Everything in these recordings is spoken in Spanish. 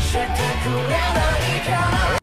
spectacular.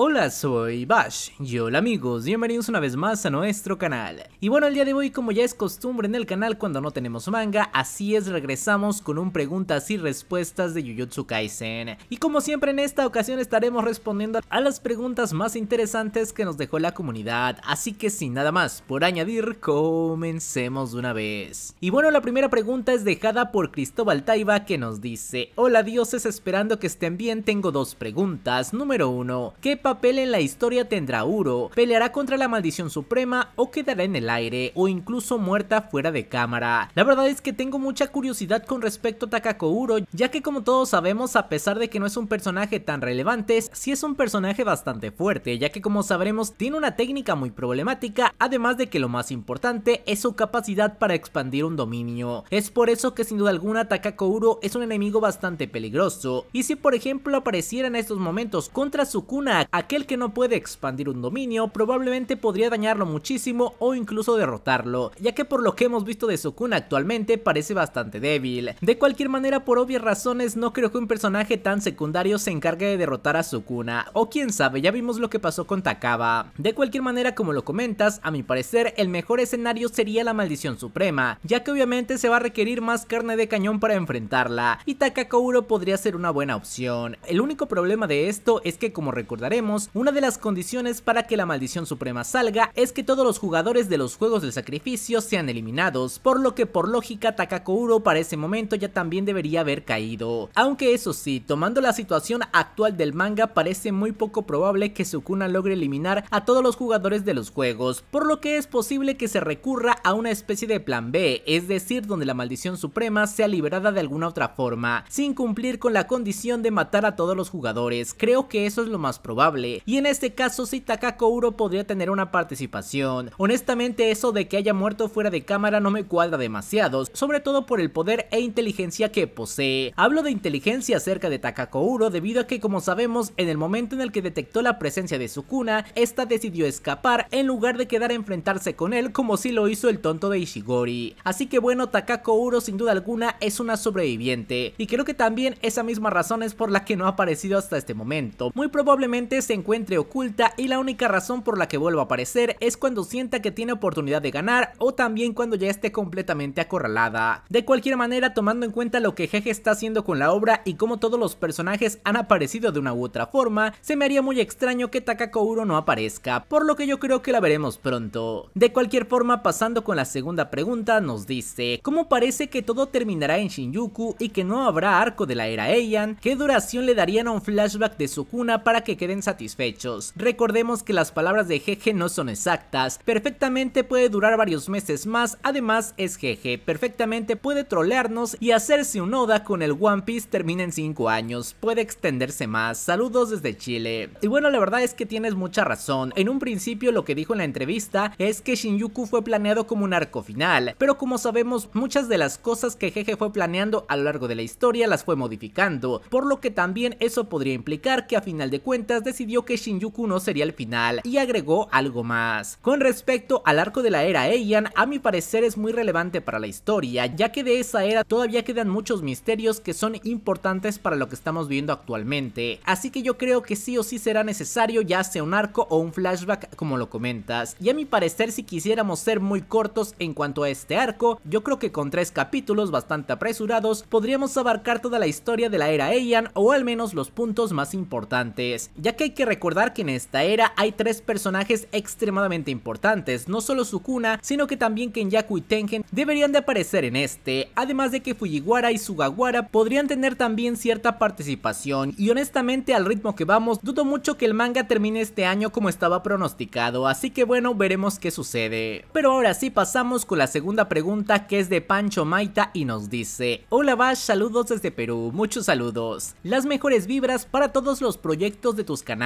Hola, soy Bash y hola amigos, bienvenidos una vez más a nuestro canal. Y bueno, el día de hoy como ya es costumbre en el canal cuando no tenemos manga, así es regresamos con un preguntas y respuestas de Jujutsu Kaisen. Y como siempre en esta ocasión estaremos respondiendo a las preguntas más interesantes que nos dejó la comunidad, así que sin nada más por añadir, comencemos de una vez. Y bueno, la primera pregunta es dejada por Cristóbal Taiba que nos dice, hola dioses esperando que estén bien tengo dos preguntas, número uno, ¿qué papel en la historia tendrá Uro? ¿Peleará contra la maldición suprema o quedará en el aire o incluso muerta fuera de cámara? La verdad es que tengo mucha curiosidad con respecto a Takako Uro, ya que como todos sabemos, a pesar de que no es un personaje tan relevante, sí es un personaje bastante fuerte, ya que como sabremos tiene una técnica muy problemática, además de que lo más importante es su capacidad para expandir un dominio. Es por eso que sin duda alguna Takako Uro es un enemigo bastante peligroso, y si por ejemplo apareciera en estos momentos contra Sukuna, aquel que no puede expandir un dominio probablemente podría dañarlo muchísimo o incluso derrotarlo, ya que por lo que hemos visto de Sukuna actualmente parece bastante débil. De cualquier manera, por obvias razones, no creo que un personaje tan secundario se encargue de derrotar a Sukuna, o quién sabe, ya vimos lo que pasó con Takaba. De cualquier manera, como lo comentas, a mi parecer, el mejor escenario sería la maldición suprema, ya que obviamente se va a requerir más carne de cañón para enfrentarla, y Takakauro podría ser una buena opción. El único problema de esto es que como recordaré una de las condiciones para que la maldición suprema salga es que todos los jugadores de los juegos del sacrificio sean eliminados, por lo que por lógica Takako para ese momento ya también debería haber caído. Aunque eso sí, tomando la situación actual del manga parece muy poco probable que Sukuna logre eliminar a todos los jugadores de los juegos, por lo que es posible que se recurra a una especie de plan B, es decir, donde la maldición suprema sea liberada de alguna otra forma, sin cumplir con la condición de matar a todos los jugadores, creo que eso es lo más probable y en este caso si Takako Uro podría tener una participación. Honestamente eso de que haya muerto fuera de cámara no me cuadra demasiado, sobre todo por el poder e inteligencia que posee. Hablo de inteligencia acerca de Takako Uro debido a que como sabemos en el momento en el que detectó la presencia de Sukuna, esta decidió escapar en lugar de quedar a enfrentarse con él como si lo hizo el tonto de Ishigori. Así que bueno, Takako Uro sin duda alguna es una sobreviviente y creo que también esa misma razón es por la que no ha aparecido hasta este momento. Muy probablemente se encuentre oculta y la única razón por la que vuelva a aparecer es cuando sienta que tiene oportunidad de ganar o también cuando ya esté completamente acorralada. De cualquier manera, tomando en cuenta lo que Jeje está haciendo con la obra y cómo todos los personajes han aparecido de una u otra forma, se me haría muy extraño que Takako Uro no aparezca, por lo que yo creo que la veremos pronto. De cualquier forma, pasando con la segunda pregunta, nos dice, ¿cómo parece que todo terminará en Shinjuku y que no habrá arco de la era Eian? ¿Qué duración le darían a un flashback de Sukuna para que queden satisfechos. Recordemos que las palabras de jeje no son exactas, perfectamente puede durar varios meses más, además es jeje, perfectamente puede trolearnos y hacerse un oda con el One Piece termina en 5 años, puede extenderse más, saludos desde Chile. Y bueno, la verdad es que tienes mucha razón, en un principio lo que dijo en la entrevista es que Shinjuku fue planeado como un arco final, pero como sabemos muchas de las cosas que jeje fue planeando a lo largo de la historia las fue modificando, por lo que también eso podría implicar que a final de cuentas decidió que Shinjuku no sería el final y agregó algo más. Con respecto al arco de la era Eian, a mi parecer es muy relevante para la historia, ya que de esa era todavía quedan muchos misterios que son importantes para lo que estamos viendo actualmente, así que yo creo que sí o sí será necesario ya sea un arco o un flashback como lo comentas, y a mi parecer si quisiéramos ser muy cortos en cuanto a este arco, yo creo que con tres capítulos bastante apresurados podríamos abarcar toda la historia de la era Eian o al menos los puntos más importantes, ya que que recordar que en esta era hay tres personajes extremadamente importantes, no solo Sukuna, sino que también Kenyaku y Tengen deberían de aparecer en este, además de que Fujiwara y Sugawara podrían tener también cierta participación, y honestamente al ritmo que vamos, dudo mucho que el manga termine este año como estaba pronosticado, así que bueno, veremos qué sucede. Pero ahora sí pasamos con la segunda pregunta que es de Pancho Maita y nos dice, hola Bash, saludos desde Perú, muchos saludos, las mejores vibras para todos los proyectos de tus canales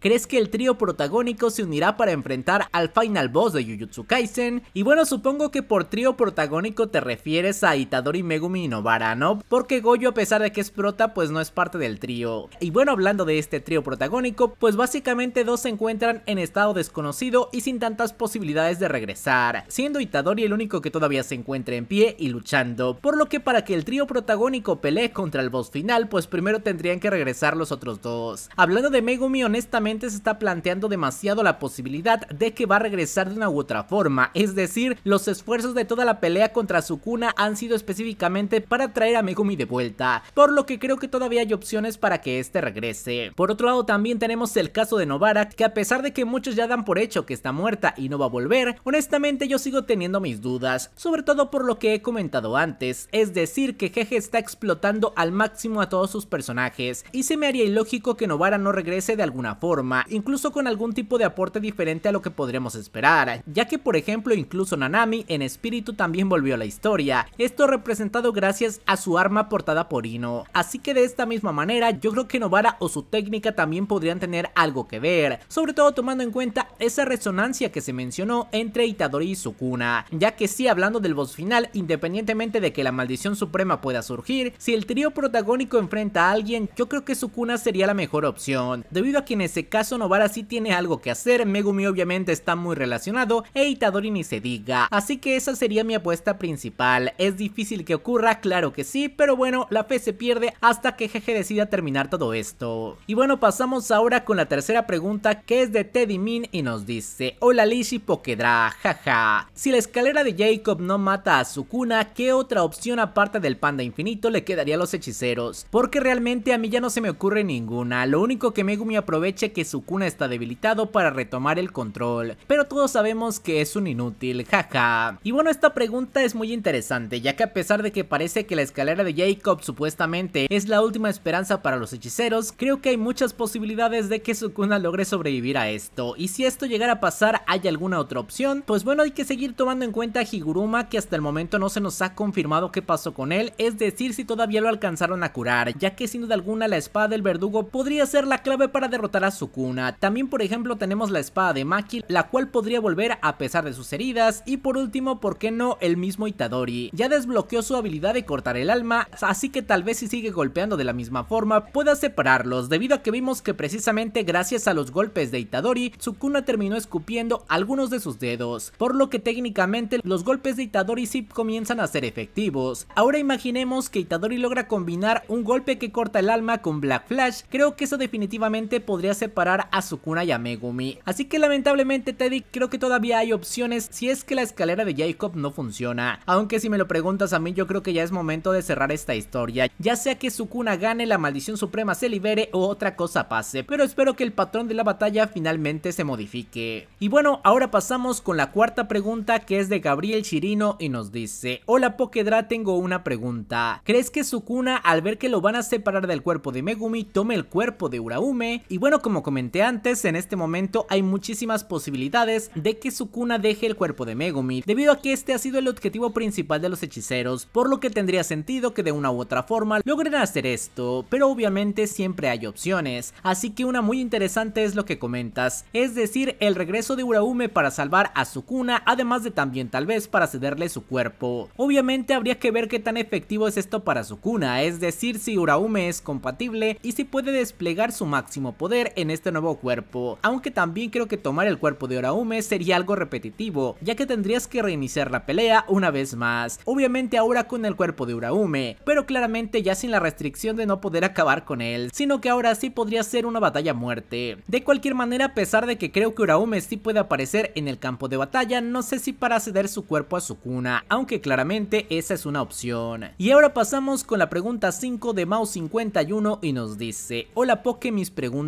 ¿Crees que el trío protagónico se unirá para enfrentar al final boss de Jujutsu Kaisen? Y bueno, supongo que por trío protagónico te refieres a Itadori, Megumi y Nobara, ¿no? Porque Goyo, a pesar de que es prota, pues no es parte del trío. Y bueno, hablando de este trío protagónico, pues básicamente dos se encuentran en estado desconocido y sin tantas posibilidades de regresar, siendo Itadori el único que todavía se encuentra en pie y luchando, por lo que para que el trío protagónico pelee contra el boss final, pues primero tendrían que regresar los otros dos. Hablando de Megumi honestamente se está planteando demasiado la posibilidad de que va a regresar de una u otra forma, es decir, los esfuerzos de toda la pelea contra Sukuna han sido específicamente para traer a Megumi de vuelta, por lo que creo que todavía hay opciones para que este regrese. Por otro lado también tenemos el caso de Novara, que a pesar de que muchos ya dan por hecho que está muerta y no va a volver, honestamente yo sigo teniendo mis dudas, sobre todo por lo que he comentado antes, es decir que Jeje está explotando al máximo a todos sus personajes, y se me haría ilógico que Novara no regrese de alguna forma, incluso con algún tipo de aporte diferente a lo que podremos esperar, ya que por ejemplo incluso Nanami en espíritu también volvió a la historia, esto representado gracias a su arma portada por Ino, así que de esta misma manera yo creo que Novara o su técnica también podrían tener algo que ver, sobre todo tomando en cuenta esa resonancia que se mencionó entre Itadori y Sukuna, ya que si hablando del boss final, independientemente de que la maldición suprema pueda surgir, si el trío protagónico enfrenta a alguien, yo creo que Sukuna sería la mejor opción, debido a que en ese caso Novara sí tiene algo que hacer, Megumi obviamente está muy relacionado e Itadori ni se diga, así que esa sería mi apuesta principal, es difícil que ocurra, claro que sí, pero bueno, la fe se pierde hasta que Jeje decida terminar todo esto. Y bueno, pasamos ahora con la tercera pregunta que es de Teddy Min y nos dice, hola Lishi Pokedra, jaja, si la escalera de Jacob no mata a Sukuna, ¿qué otra opción aparte del panda infinito le quedaría a los hechiceros? Porque realmente a mí ya no se me ocurre ninguna, lo único que Megumi aproveche que que cuna está debilitado para retomar el control, pero todos sabemos que es un inútil, jaja. Y bueno, esta pregunta es muy interesante, ya que a pesar de que parece que la escalera de Jacob supuestamente es la última esperanza para los hechiceros, creo que hay muchas posibilidades de que su cuna logre sobrevivir a esto, y si esto llegara a pasar, ¿hay alguna otra opción? Pues bueno, hay que seguir tomando en cuenta a Higuruma, que hasta el momento no se nos ha confirmado qué pasó con él, es decir, si todavía lo alcanzaron a curar, ya que sin duda alguna la espada del verdugo podría ser la clave para para derrotar a Sukuna. También por ejemplo tenemos la espada de Maki, la cual podría volver a pesar de sus heridas. Y por último, ¿por qué no el mismo Itadori? Ya desbloqueó su habilidad de cortar el alma, así que tal vez si sigue golpeando de la misma forma pueda separarlos, debido a que vimos que precisamente gracias a los golpes de Itadori, Sukuna terminó escupiendo algunos de sus dedos, por lo que técnicamente los golpes de Itadori sí comienzan a ser efectivos. Ahora imaginemos que Itadori logra combinar un golpe que corta el alma con Black Flash, creo que eso definitivamente podría separar a Sukuna y a Megumi. Así que lamentablemente Teddy creo que todavía hay opciones si es que la escalera de Jacob no funciona. Aunque si me lo preguntas a mí yo creo que ya es momento de cerrar esta historia. Ya sea que Sukuna gane, la maldición suprema se libere o otra cosa pase. Pero espero que el patrón de la batalla finalmente se modifique. Y bueno, ahora pasamos con la cuarta pregunta que es de Gabriel Chirino y nos dice. Hola Pokedra, tengo una pregunta. ¿Crees que Sukuna al ver que lo van a separar del cuerpo de Megumi tome el cuerpo de Uraume? Y bueno, como comenté antes, en este momento hay muchísimas posibilidades de que Sukuna deje el cuerpo de Megumi, debido a que este ha sido el objetivo principal de los hechiceros, por lo que tendría sentido que de una u otra forma logren hacer esto, pero obviamente siempre hay opciones, así que una muy interesante es lo que comentas, es decir, el regreso de Uraume para salvar a Sukuna, además de también tal vez para cederle su cuerpo. Obviamente habría que ver qué tan efectivo es esto para Sukuna, es decir, si Uraume es compatible y si puede desplegar su máximo poder en este nuevo cuerpo, aunque también creo que tomar el cuerpo de Oraume sería algo repetitivo, ya que tendrías que reiniciar la pelea una vez más, obviamente ahora con el cuerpo de Uraume, pero claramente ya sin la restricción de no poder acabar con él, sino que ahora sí podría ser una batalla muerte. De cualquier manera, a pesar de que creo que Uraume sí puede aparecer en el campo de batalla, no sé si para ceder su cuerpo a su cuna aunque claramente esa es una opción. Y ahora pasamos con la pregunta 5 de Mao51 y nos dice, hola Poké mis preguntas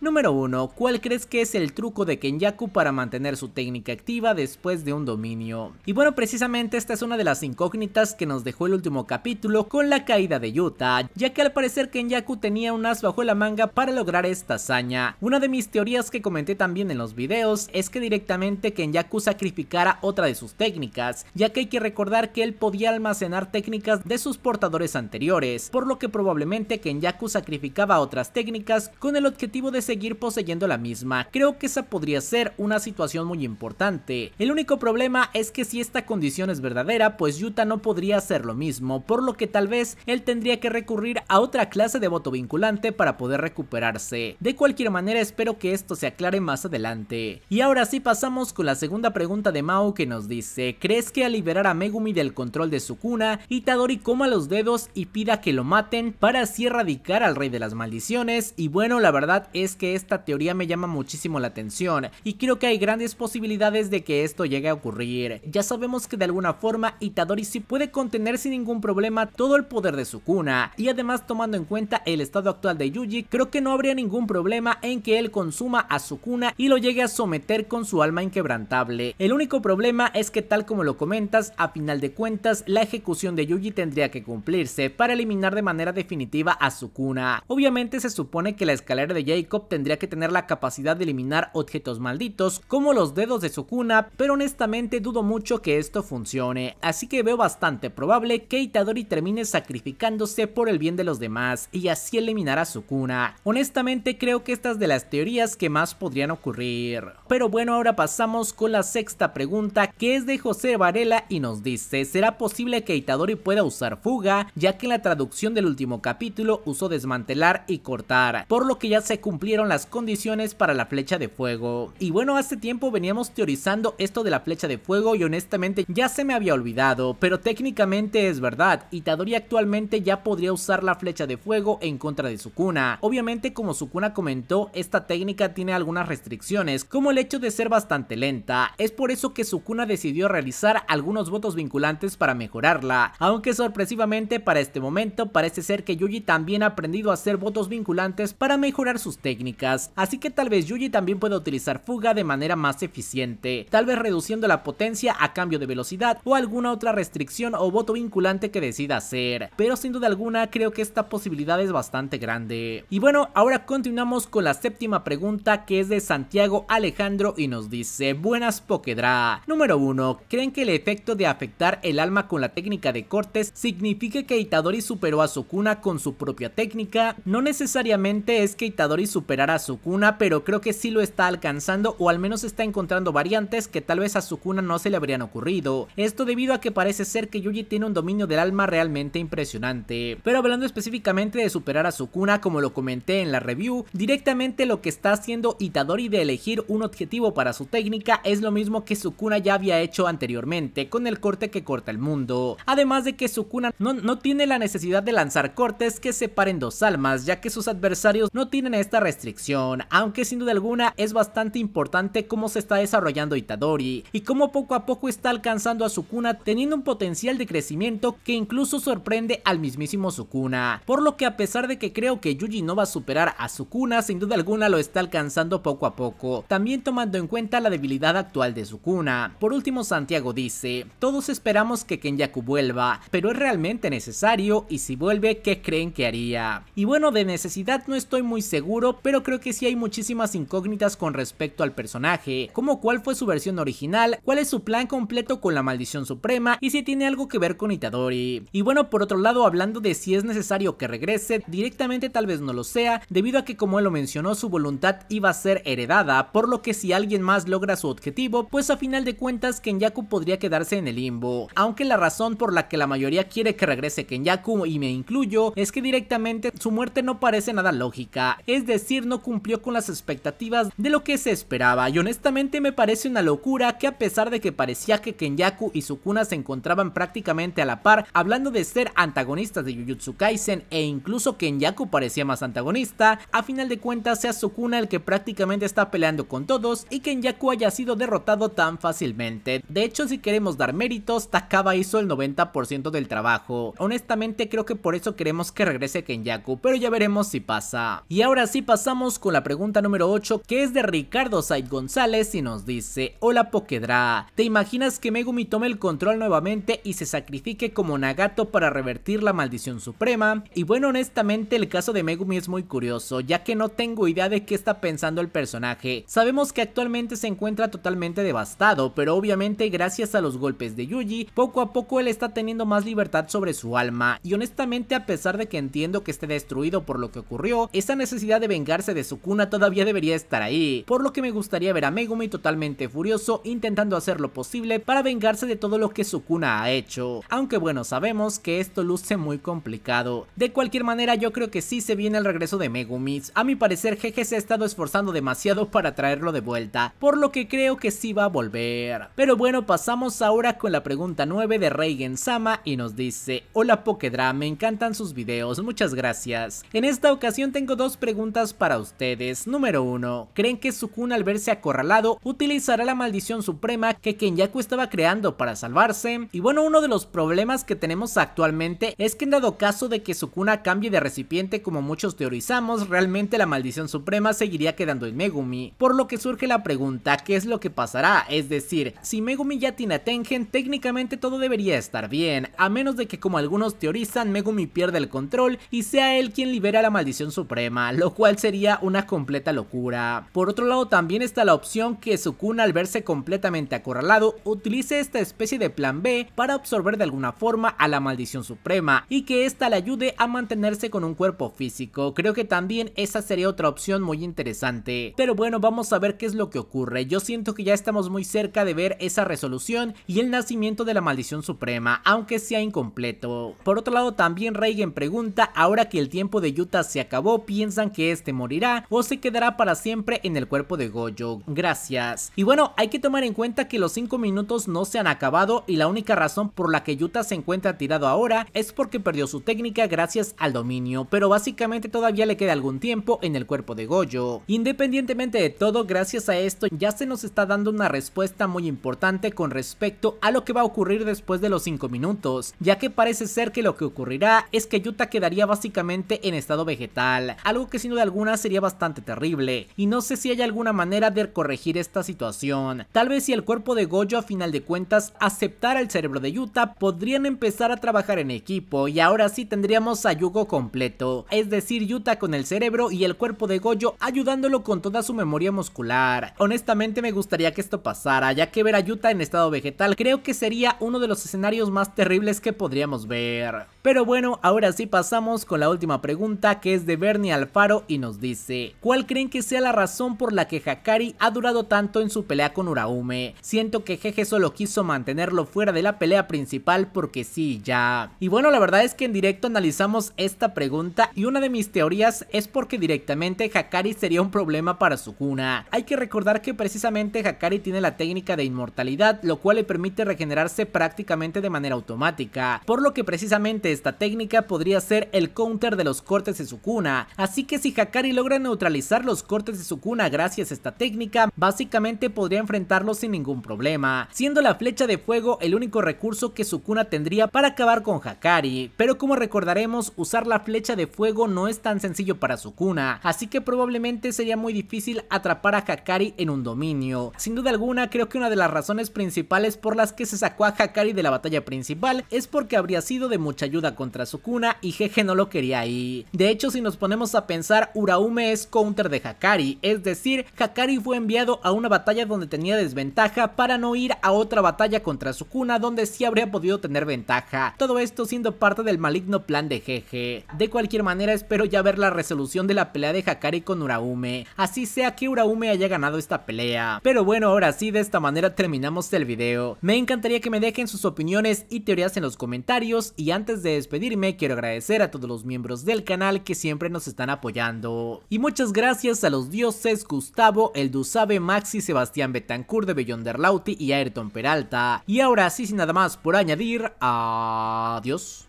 número 1, ¿cuál crees que es el truco de Kenyaku para mantener su técnica activa después de un dominio? Y bueno, precisamente esta es una de las incógnitas que nos dejó el último capítulo con la caída de Yuta, ya que al parecer Kenyaku tenía un as bajo la manga para lograr esta hazaña. Una de mis teorías que comenté también en los videos es que directamente Kenyaku sacrificara otra de sus técnicas, ya que hay que recordar que él podía almacenar técnicas de sus portadores anteriores, por lo que probablemente Kenyaku sacrificaba otras técnicas con el objetivo de seguir poseyendo la misma. Creo que esa podría ser una situación muy importante. El único problema es que si esta condición es verdadera, pues Yuta no podría hacer lo mismo, por lo que tal vez él tendría que recurrir a otra clase de voto vinculante para poder recuperarse. De cualquier manera espero que esto se aclare más adelante. Y ahora sí pasamos con la segunda pregunta de Mao que nos dice, ¿crees que al liberar a Megumi del control de su cuna, Itadori coma los dedos y pida que lo maten para así erradicar al rey de las maldiciones y bueno, la verdad es que esta teoría me llama muchísimo la atención y creo que hay grandes posibilidades de que esto llegue a ocurrir. Ya sabemos que de alguna forma Itadori sí puede contener sin ningún problema todo el poder de su cuna y además tomando en cuenta el estado actual de Yuji, creo que no habría ningún problema en que él consuma a su cuna y lo llegue a someter con su alma inquebrantable. El único problema es que tal como lo comentas, a final de cuentas la ejecución de Yuji tendría que cumplirse para eliminar de manera definitiva a su cuna. Obviamente se supone que la escalera de Jacob tendría que tener la capacidad de eliminar objetos malditos como los dedos de su cuna, pero honestamente dudo mucho que esto funcione, así que veo bastante probable que Itadori termine sacrificándose por el bien de los demás y así eliminar a su cuna. Honestamente creo que estas de las teorías que más podrían ocurrir. Pero bueno, ahora pasamos con la sexta pregunta que es de José Varela y nos dice, ¿será posible que Itadori pueda usar fuga? Ya que en la traducción del último capítulo usó desmantelar y cortar por lo que ya se cumplieron las condiciones para la flecha de fuego. Y bueno, hace tiempo veníamos teorizando esto de la flecha de fuego y honestamente ya se me había olvidado, pero técnicamente es verdad, Y tadori actualmente ya podría usar la flecha de fuego en contra de Sukuna. Obviamente como Sukuna comentó, esta técnica tiene algunas restricciones, como el hecho de ser bastante lenta, es por eso que Sukuna decidió realizar algunos votos vinculantes para mejorarla, aunque sorpresivamente para este momento parece ser que Yuji también ha aprendido a hacer votos vinculantes para mejorar sus técnicas, así que tal vez Yuji también pueda utilizar fuga de manera más eficiente, tal vez reduciendo la potencia a cambio de velocidad o alguna otra restricción o voto vinculante que decida hacer, pero sin duda alguna creo que esta posibilidad es bastante grande. Y bueno, ahora continuamos con la séptima pregunta que es de Santiago Alejandro y nos dice, buenas Pokedra. Número 1, ¿creen que el efecto de afectar el alma con la técnica de cortes significa que Itadori superó a Sukuna con su propia técnica? No necesariamente es que Itadori superara a Sukuna, pero creo que sí lo está alcanzando o al menos está encontrando variantes que tal vez a Sukuna no se le habrían ocurrido. Esto debido a que parece ser que Yuji tiene un dominio del alma realmente impresionante. Pero hablando específicamente de superar a Sukuna, como lo comenté en la review, directamente lo que está haciendo Itadori de elegir un objetivo para su técnica es lo mismo que Sukuna ya había hecho anteriormente, con el corte que corta el mundo. Además de que Sukuna no, no tiene la necesidad de lanzar cortes que separen dos almas, ya que sus adversarios no tienen esta restricción, aunque sin duda alguna es bastante importante cómo se está desarrollando Itadori y cómo poco a poco está alcanzando a Sukuna teniendo un potencial de crecimiento que incluso sorprende al mismísimo Sukuna, por lo que a pesar de que creo que Yuji no va a superar a Sukuna, sin duda alguna lo está alcanzando poco a poco, también tomando en cuenta la debilidad actual de Sukuna. Por último Santiago dice, todos esperamos que Kenyaku vuelva, pero es realmente necesario y si vuelve, ¿qué creen que haría? Y bueno, de necesidad no es estoy muy seguro, pero creo que sí hay muchísimas incógnitas con respecto al personaje, como cuál fue su versión original, cuál es su plan completo con la maldición suprema y si tiene algo que ver con Itadori. Y bueno, por otro lado, hablando de si es necesario que regrese, directamente tal vez no lo sea, debido a que como él lo mencionó, su voluntad iba a ser heredada, por lo que si alguien más logra su objetivo, pues a final de cuentas Kenyaku podría quedarse en el limbo. Aunque la razón por la que la mayoría quiere que regrese Kenyaku, y me incluyo, es que directamente su muerte no parece nada lógica es decir, no cumplió con las expectativas de lo que se esperaba y honestamente me parece una locura que a pesar de que parecía que Kenyaku y Sukuna se encontraban prácticamente a la par, hablando de ser antagonistas de Jujutsu Kaisen e incluso Kenyaku parecía más antagonista, a final de cuentas sea Sukuna el que prácticamente está peleando con todos y Kenyaku haya sido derrotado tan fácilmente. De hecho, si queremos dar méritos, Takaba hizo el 90% del trabajo. Honestamente creo que por eso queremos que regrese Kenyaku, pero ya veremos si pasa. Y ahora sí pasamos con la pregunta número 8 que es de Ricardo Said González y nos dice, hola Pokedra, ¿te imaginas que Megumi tome el control nuevamente y se sacrifique como Nagato para revertir la maldición suprema? Y bueno, honestamente el caso de Megumi es muy curioso, ya que no tengo idea de qué está pensando el personaje. Sabemos que actualmente se encuentra totalmente devastado, pero obviamente gracias a los golpes de Yuji, poco a poco él está teniendo más libertad sobre su alma, y honestamente a pesar de que entiendo que esté destruido por lo que ocurrió, esa necesidad de vengarse de Sukuna todavía debería estar ahí, por lo que me gustaría ver a Megumi totalmente furioso intentando hacer lo posible para vengarse de todo lo que Sukuna ha hecho, aunque bueno sabemos que esto luce muy complicado. De cualquier manera yo creo que sí se viene el regreso de Megumi, a mi parecer Jeje se ha estado esforzando demasiado para traerlo de vuelta, por lo que creo que sí va a volver. Pero bueno pasamos ahora con la pregunta 9 de Reigen Sama y nos dice, hola Pokedra, me encantan sus videos, muchas gracias. En esta ocasión te tengo dos preguntas para ustedes. Número 1. ¿Creen que Sukuna al verse acorralado utilizará la maldición suprema que Kenyaku estaba creando para salvarse? Y bueno, uno de los problemas que tenemos actualmente es que en dado caso de que Sukuna cambie de recipiente como muchos teorizamos, realmente la maldición suprema seguiría quedando en Megumi. Por lo que surge la pregunta, ¿qué es lo que pasará? Es decir, si Megumi ya tiene a Tengen, técnicamente todo debería estar bien, a menos de que como algunos teorizan, Megumi pierda el control y sea él quien libera la maldición suprema lo cual sería una completa locura. Por otro lado, también está la opción que Sukuna al verse completamente acorralado, utilice esta especie de plan B para absorber de alguna forma a la maldición suprema y que esta le ayude a mantenerse con un cuerpo físico. Creo que también esa sería otra opción muy interesante. Pero bueno, vamos a ver qué es lo que ocurre. Yo siento que ya estamos muy cerca de ver esa resolución y el nacimiento de la maldición suprema, aunque sea incompleto. Por otro lado, también Reigen pregunta, ahora que el tiempo de Yuta se acabó, piensan que este morirá o se quedará para siempre en el cuerpo de Gojo. Gracias. Y bueno, hay que tomar en cuenta que los 5 minutos no se han acabado y la única razón por la que Yuta se encuentra tirado ahora es porque perdió su técnica gracias al dominio, pero básicamente todavía le queda algún tiempo en el cuerpo de Gojo. Independientemente de todo, gracias a esto ya se nos está dando una respuesta muy importante con respecto a lo que va a ocurrir después de los 5 minutos, ya que parece ser que lo que ocurrirá es que Yuta quedaría básicamente en estado vegetal algo que sin duda alguna sería bastante terrible, y no sé si hay alguna manera de corregir esta situación. Tal vez si el cuerpo de Gojo a final de cuentas aceptara el cerebro de Yuta, podrían empezar a trabajar en equipo y ahora sí tendríamos a completo, es decir Yuta con el cerebro y el cuerpo de Gojo ayudándolo con toda su memoria muscular. Honestamente me gustaría que esto pasara, ya que ver a Yuta en estado vegetal creo que sería uno de los escenarios más terribles que podríamos ver. Pero bueno, ahora sí pasamos con la última pregunta que es de Bernie Alfaro y nos dice ¿Cuál creen que sea la razón por la que Hakari ha durado tanto en su pelea con Uraume? Siento que Jeje solo quiso mantenerlo fuera de la pelea principal porque sí, ya. Y bueno, la verdad es que en directo analizamos esta pregunta y una de mis teorías es porque directamente Hakari sería un problema para Sukuna. Hay que recordar que precisamente Hakari tiene la técnica de inmortalidad, lo cual le permite regenerarse prácticamente de manera automática, por lo que precisamente esta técnica podría ser el counter de los cortes de su Sukuna, así que si Hakari logra neutralizar los cortes de su Sukuna gracias a esta técnica, básicamente podría enfrentarlo sin ningún problema, siendo la flecha de fuego el único recurso que Sukuna tendría para acabar con Hakari, pero como recordaremos usar la flecha de fuego no es tan sencillo para su Sukuna, así que probablemente sería muy difícil atrapar a Hakari en un dominio. Sin duda alguna creo que una de las razones principales por las que se sacó a Hakari de la batalla principal es porque habría sido de mucha ayuda contra Sukuna y Jeje no lo quería ahí. De hecho, si nos ponemos a pensar, Uraume es counter de Hakari, es decir, Hakari fue enviado a una batalla donde tenía desventaja para no ir a otra batalla contra Sukuna donde sí habría podido tener ventaja. Todo esto siendo parte del maligno plan de Jeje. De cualquier manera, espero ya ver la resolución de la pelea de Hakari con Uraume, así sea que Uraume haya ganado esta pelea. Pero bueno, ahora sí, de esta manera terminamos el video. Me encantaría que me dejen sus opiniones y teorías en los comentarios y antes de despedirme, quiero agradecer a todos los miembros del canal que siempre nos están apoyando. Y muchas gracias a los dioses Gustavo, El Dusabe, Maxi, Sebastián Betancourt de Lauti y Ayrton Peralta. Y ahora sí, sin nada más por añadir, adiós.